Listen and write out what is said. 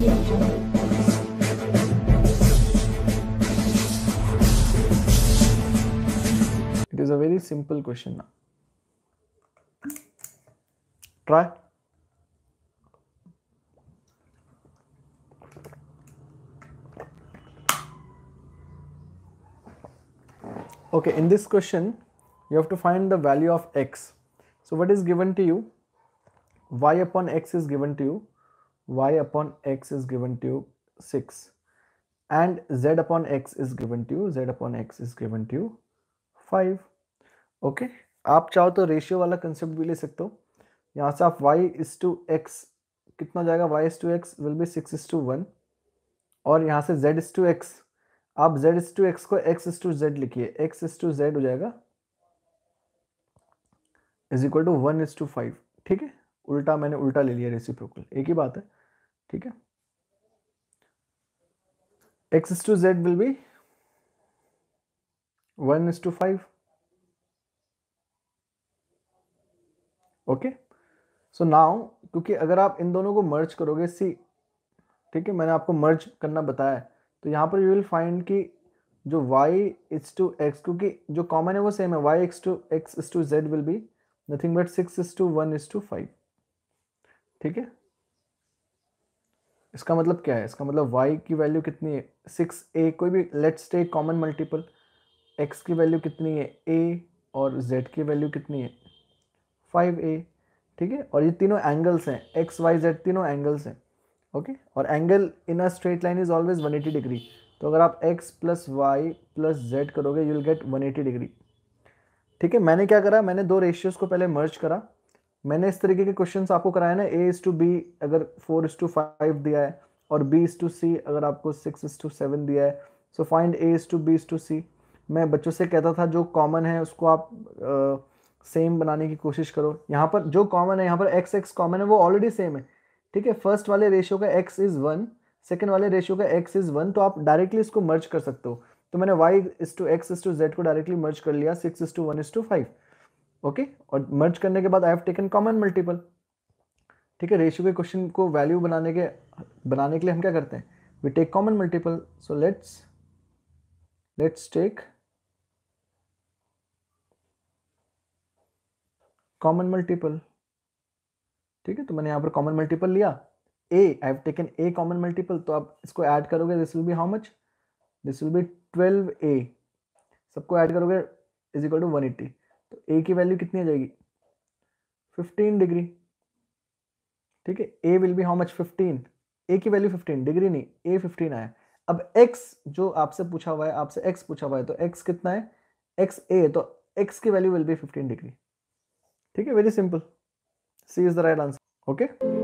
It is a very simple question now. Try. Okay, in this question, you have to find the value of x. So what is given to you? y upon x is given to you y upon x is given to 6 and z upon x is given to you z upon x is given to you 5 okay okay? आप चाहो तो ratio वाला concept भी ले सकते हो यहाँ से आप y इज टू x कितना जाएगा y is to x will be six is to one और यहाँ से z इज टू एक्स आप z इज टू एक्स को x इज टू जेड लिखिए x इज टू जेड हो जाएगा is equal to one is to five ठीक है उल्टा मैंने उल्टा ले लिया रेसिप्रोकल एक ही बात है ठीक है x to z will will one is to five okay so now क्योंकि अगर आप इन दोनों को मर्ज करोगे सी ठीक है मैंने आपको मर्ज करना बताया है तो यहां पर यू विल फाइंड कि जो y इज टू एक्स क्योंकि जो कॉमन है वो सेम है y x to x is to z will be nothing but six is to one is to five ठीक है इसका मतलब क्या है इसका मतलब y की वैल्यू कितनी है सिक्स ए कोई भी let's take common multiple x की वैल्यू कितनी है a और z की वैल्यू कितनी है फाइव ए ठीक है और ये तीनों एंगल्स हैं एक्स वाई जेड तीनों एंगल्स हैं ओके और angle in a straight line is always one eighty degree तो अगर आप x plus y plus z करोगे you will get one eighty degree ठीक है मैंने क्या करा मैंने दो रेशियोज़ को पहले मर्ज करा मैंने इस तरीके के क्वेश्चन आपको कराया ना ए इज टू बी अगर फोर इज टू फाइव दिया है और बी इज टू सी अगर आपको सिक्स इज टू सेवन दिया है so find a is to b is to c मैं बच्चों से कहता था जो कॉमन है उसको आप सेम uh, बनाने की कोशिश करो यहाँ पर जो कॉमन है यहाँ पर एक्स एक्स कॉमन है वो ऑलरेडी सेम है ठीक है फर्स्ट वाले रेशियो का एक्स इज़ वन सेकेंड वाले रेशियो का एक्स इज़ वन तो आप डायरेक्टली इसको मर्ज कर सकते हो तो मैंने y is to x is to z को डायरेक्टली मर्ज कर लिया six is to one is to five okay okay? और मर्ज करने के बाद I have taken common multiple ठीक है रेशियो के क्वेश्चन को वैल्यू बनाने के बनाने के लिए हम क्या करते हैं we take common multiple so let's let's take common multiple ठीक है तो मैंने यहां पर कॉमन मल्टीपल लिया a I have taken a common multiple तो आप इसको ऐड करोगे this will be how much this will be twelve a सबको ऐड करोगे is equal to one eighty तो ए की वैल्यू कितनी आ जाएगी फिफ्टीन डिग्री ठीक है a will be how much fifteen a की वैल्यू फिफ्टीन डिग्री नहीं ए फिफ्टीन आया अब एक्स जो आपसे पूछा हुआ है आपसे एक्स पूछा हुआ है तो एक्स कितना है एक्स ए तो एक्स की value will be fifteen degree ठीक है very simple c is the right answer okay